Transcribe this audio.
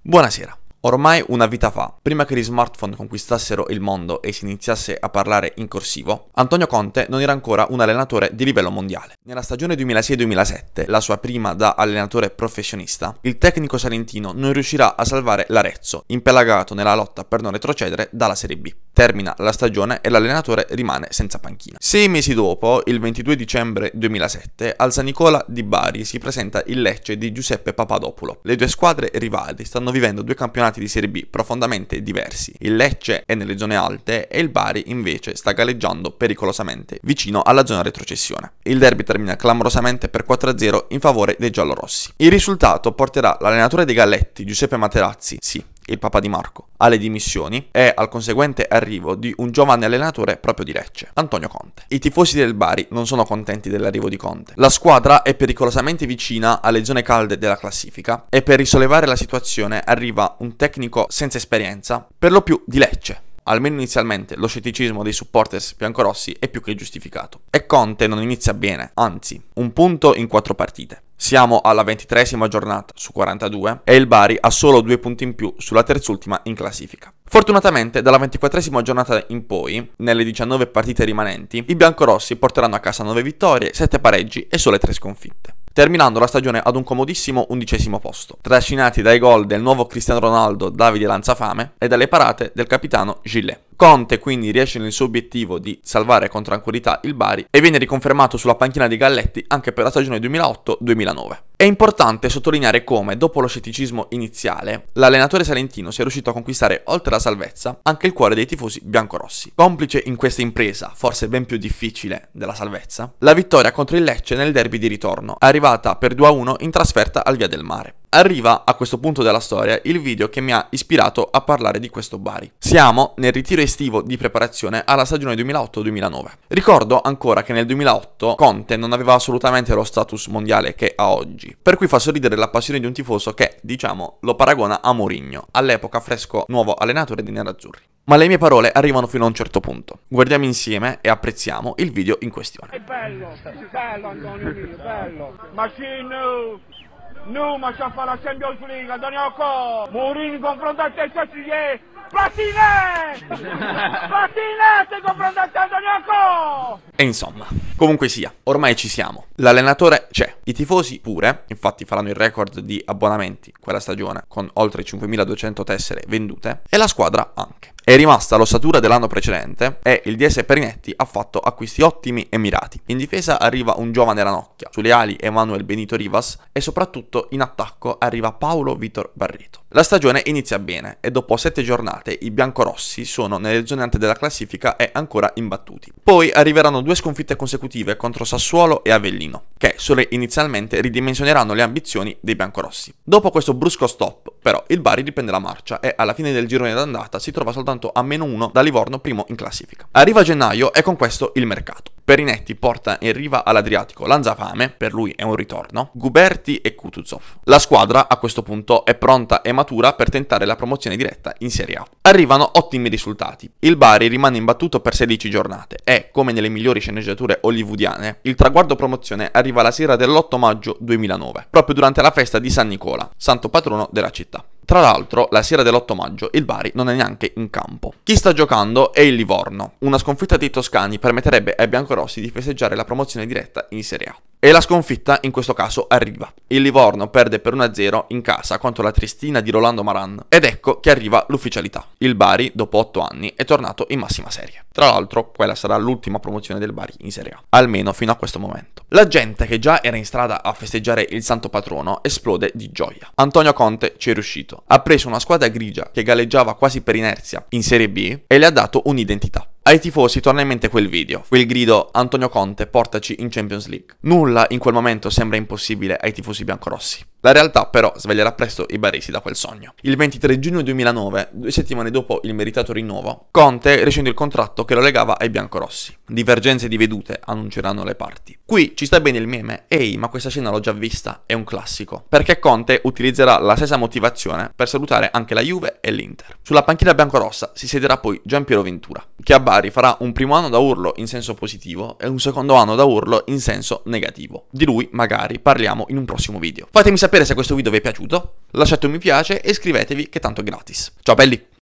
Buonasera. Ormai una vita fa, prima che gli smartphone conquistassero il mondo e si iniziasse a parlare in corsivo, Antonio Conte non era ancora un allenatore di livello mondiale. Nella stagione 2006-2007, la sua prima da allenatore professionista, il tecnico salentino non riuscirà a salvare l'Arezzo, impelagato nella lotta per non retrocedere dalla Serie B termina la stagione e l'allenatore rimane senza panchina. Sei mesi dopo, il 22 dicembre 2007, al San Nicola di Bari si presenta il Lecce di Giuseppe Papadopulo. Le due squadre rivali stanno vivendo due campionati di Serie B profondamente diversi. Il Lecce è nelle zone alte e il Bari invece sta galleggiando pericolosamente vicino alla zona retrocessione. Il derby termina clamorosamente per 4-0 in favore dei giallorossi. Il risultato porterà l'allenatore dei Galletti, Giuseppe Materazzi, sì, il papà di Marco, alle dimissioni e al conseguente arrivo di un giovane allenatore proprio di Lecce, Antonio Conte. I tifosi del Bari non sono contenti dell'arrivo di Conte. La squadra è pericolosamente vicina alle zone calde della classifica e per risollevare la situazione arriva un tecnico senza esperienza, per lo più di Lecce, almeno inizialmente, lo scetticismo dei supporters biancorossi è più che giustificato. E Conte non inizia bene, anzi, un punto in quattro partite. Siamo alla ventitresima giornata su 42 e il Bari ha solo due punti in più sulla terzultima in classifica. Fortunatamente, dalla ventiquattresima giornata in poi, nelle 19 partite rimanenti, i biancorossi porteranno a casa 9 vittorie, 7 pareggi e sole 3 sconfitte terminando la stagione ad un comodissimo undicesimo posto, trascinati dai gol del nuovo Cristiano Ronaldo Davide Lanzafame e dalle parate del capitano Gillet. Conte quindi riesce nel suo obiettivo di salvare con tranquillità il Bari e viene riconfermato sulla panchina di Galletti anche per la stagione 2008-2009. È importante sottolineare come, dopo lo scetticismo iniziale, l'allenatore salentino sia riuscito a conquistare, oltre alla salvezza, anche il cuore dei tifosi biancorossi. Complice in questa impresa, forse ben più difficile della salvezza, la vittoria contro il Lecce nel derby di ritorno, arrivata per 2-1 in trasferta al Via del Mare. Arriva a questo punto della storia il video che mi ha ispirato a parlare di questo Bari. Siamo nel ritiro estivo di preparazione alla stagione 2008-2009. Ricordo ancora che nel 2008 Conte non aveva assolutamente lo status mondiale che ha oggi, per cui fa sorridere la passione di un tifoso che, diciamo, lo paragona a Mourinho, all'epoca fresco nuovo allenatore di nerazzurri. Ma le mie parole arrivano fino a un certo punto. Guardiamo insieme e apprezziamo il video in questione. È bello, bello Antonio mio, bello. Machine! Numa ci ha fatto la Champions League, Danioko! Mourinho confrontato ai Cecilie! Platine! Platine ti confrontato a Danioko! E insomma, comunque sia, ormai ci siamo. L'allenatore c'è, i tifosi pure, infatti faranno il record di abbonamenti quella stagione con oltre 5.200 tessere vendute, e la squadra anche è rimasta l'ossatura dell'anno precedente e il DS Perinetti ha fatto acquisti ottimi e mirati. In difesa arriva un giovane Ranocchia, sulle ali Emanuel Benito Rivas e soprattutto in attacco arriva Paolo Vitor Barreto. La stagione inizia bene e dopo 7 giornate i biancorossi sono nelle zone ante della classifica e ancora imbattuti. Poi arriveranno due sconfitte consecutive contro Sassuolo e Avellino, che solo inizialmente ridimensioneranno le ambizioni dei biancorossi. Dopo questo brusco stop, però, il Bari riprende la marcia e alla fine del girone d'andata si trova soltanto a meno 1 da Livorno primo in classifica. Arriva gennaio e con questo il mercato. Perinetti porta in riva all'Adriatico Lanzafame, per lui è un ritorno, Guberti e Kutuzov. La squadra a questo punto è pronta e matura per tentare la promozione diretta in Serie A. Arrivano ottimi risultati. Il Bari rimane imbattuto per 16 giornate e, come nelle migliori sceneggiature hollywoodiane, il traguardo promozione arriva la sera dell'8 maggio 2009, proprio durante la festa di San Nicola, santo patrono della città. Tra l'altro, la sera dell'8 maggio il Bari non è neanche in campo. Chi sta giocando è il Livorno. Una sconfitta dei toscani permetterebbe ai biancorossi di festeggiare la promozione diretta in Serie A. E la sconfitta in questo caso arriva. Il Livorno perde per 1-0 in casa contro la Tristina di Rolando Maran ed ecco che arriva l'ufficialità. Il Bari, dopo 8 anni, è tornato in massima serie. Tra l'altro, quella sarà l'ultima promozione del Bari in Serie A, almeno fino a questo momento. La gente che già era in strada a festeggiare il santo patrono esplode di gioia. Antonio Conte ci è riuscito. Ha preso una squadra grigia che galleggiava quasi per inerzia in Serie B e le ha dato un'identità. Ai tifosi torna in mente quel video, quel grido Antonio Conte portaci in Champions League. Nulla in quel momento sembra impossibile ai tifosi biancorossi. La realtà però sveglierà presto i baresi da quel sogno. Il 23 giugno 2009, due settimane dopo il meritato rinnovo, Conte rescinde il contratto che lo legava ai biancorossi. Divergenze di vedute annunceranno le parti. Qui ci sta bene il meme, ehi ma questa scena l'ho già vista, è un classico, perché Conte utilizzerà la stessa motivazione per salutare anche la Juve e l'Inter. Sulla panchina biancorossa si siederà poi Gian Piero Ventura, che a Bari farà un primo anno da urlo in senso positivo e un secondo anno da urlo in senso negativo. Di lui magari parliamo in un prossimo video. Fatemi sapere sapere se questo video vi è piaciuto, lasciate un mi piace e iscrivetevi che tanto è gratis. Ciao belli!